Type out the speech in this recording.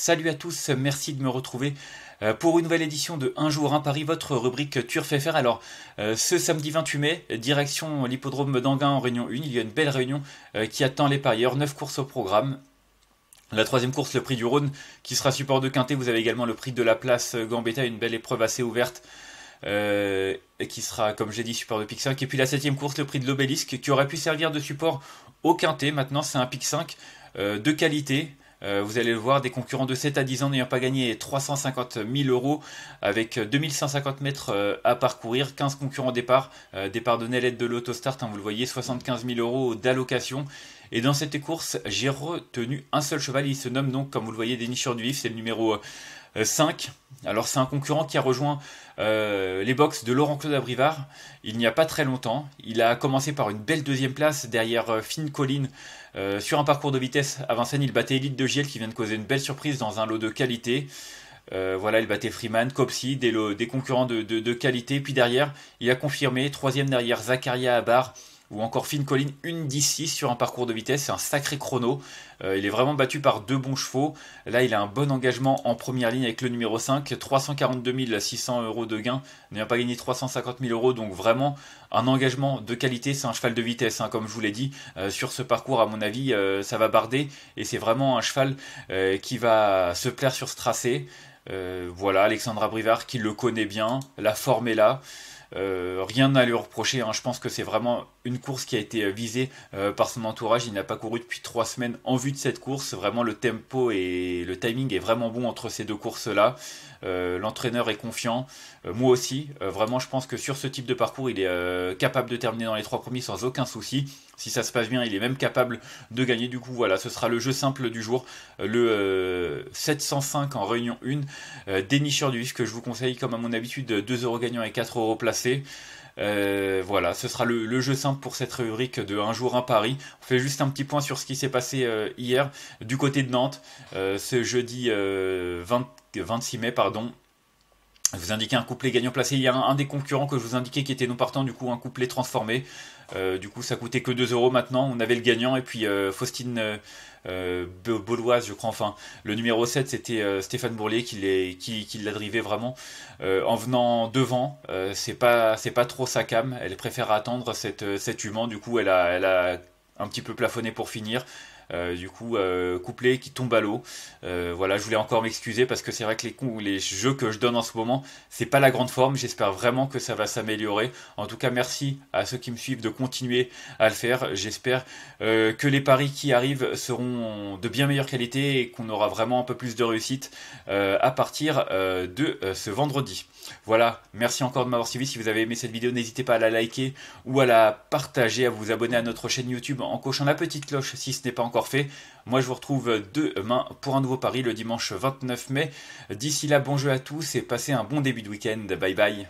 Salut à tous, merci de me retrouver euh, pour une nouvelle édition de Un jour, un Paris, votre rubrique Turf FR. Alors, euh, ce samedi 28 mai, direction l'hippodrome d'Anguin en Réunion 1, il y a une belle réunion euh, qui attend les parieurs, 9 courses au programme. La troisième course, le prix du Rhône, qui sera support de Quintet. Vous avez également le prix de la place Gambetta, une belle épreuve assez ouverte. qui sera, comme j'ai dit, support de Pic 5. Et puis la septième course, le prix de l'obélisque, qui aurait pu servir de support au quintet. Maintenant, c'est un Pic 5 de qualité. Euh, vous allez le voir, des concurrents de 7 à 10 ans n'ayant pas gagné 350 000 euros avec 2150 mètres euh, à parcourir, 15 concurrents au départ, euh, départ donné l'aide de l'autostart, hein, vous le voyez, 75 000 euros d'allocation. Et dans cette course, j'ai retenu un seul cheval, il se nomme donc, comme vous le voyez, Dénicheur du c'est le numéro 5. Euh, Alors c'est un concurrent qui a rejoint euh, les box de Laurent-Claude Abrivard il n'y a pas très longtemps. Il a commencé par une belle deuxième place derrière euh, Finn Collin sur un parcours de vitesse à Vincennes. Il battait Elite de Giel qui vient de causer une belle surprise dans un lot de qualité. voilà, il battait Freeman, Copsi, des, concurrents de, qualité. Puis derrière, il a confirmé, troisième derrière Zacharia Abar ou encore fine colline, une d'ici sur un parcours de vitesse, c'est un sacré chrono. Euh, il est vraiment battu par deux bons chevaux. Là, il a un bon engagement en première ligne avec le numéro 5, 342 600 euros de gain, N'ayant pas gagné 350 000 euros, donc vraiment un engagement de qualité. C'est un cheval de vitesse, hein, comme je vous l'ai dit. Euh, sur ce parcours, à mon avis, euh, ça va barder et c'est vraiment un cheval qui va se plaire sur ce tracé. voilà, Alexandra Brivard qui le connaît bien, la forme est là. rien à lui reprocher, hein. je pense que c'est vraiment une course qui a été euh, visée euh, par son entourage. Il n'a pas couru depuis trois semaines en vue de cette course. Vraiment, le tempo et le timing est vraiment bon entre ces deux courses-là. Euh, l'entraîneur est confiant. moi aussi. vraiment, je pense que sur ce type de parcours, il est capable de terminer dans les trois premiers sans aucun souci. Si ça se passe bien, il est même capable de gagner. Du coup, voilà, ce sera le jeu simple du jour, le 705 en réunion 1, dénicheur du risque. que je vous conseille, comme à mon habitude, 2 euros gagnants et 4 euros placés. Euh, voilà, ce sera le, jeu simple pour cette rubrique de Un jour à Paris. On fait juste un petit point sur ce qui s'est passé euh, hier du côté de Nantes, euh, ce jeudi 26 mai, pardon vous indiquez un couplet gagnant placé. Il y a un, des concurrents que je vous indiquais qui était non partant, du coup, un couplet transformé. Euh, du coup, ça coûtait que 2 euros maintenant. On avait le gagnant. Et puis, euh, Faustine euh, euh Bauloise, je crois, enfin, le numéro 7, c'était Stéphane Bourlier qui l'a drivé vraiment. en venant devant, c'est pas, pas trop sa cam. Elle préfère attendre cette, cette humain. Du coup, elle a, elle a un petit peu plafonné pour finir. Euh, du coup, euh, couplé qui tombe à l'eau. Euh, voilà, je voulais encore m'excuser parce que c'est vrai que les, coups les jeux que je donne en ce moment, c'est pas la grande forme. J'espère vraiment que ça va s'améliorer. En tout cas, merci à ceux qui me suivent de continuer à le faire. J'espère que les paris qui arrivent seront de bien meilleure qualité et qu'on aura vraiment un peu plus de réussite à partir de ce vendredi. Voilà, merci encore de m'avoir suivi. Si vous avez aimé cette vidéo, n'hésitez pas à la liker ou à la partager, à vous abonner à notre chaîne YouTube en cochant la petite cloche si ce n'est pas encore moi, je vous retrouve demain pour un nouveau pari le dimanche 29 mai. D'ici là, bon jeu à tous et passez un bon début de week-end. Bye bye.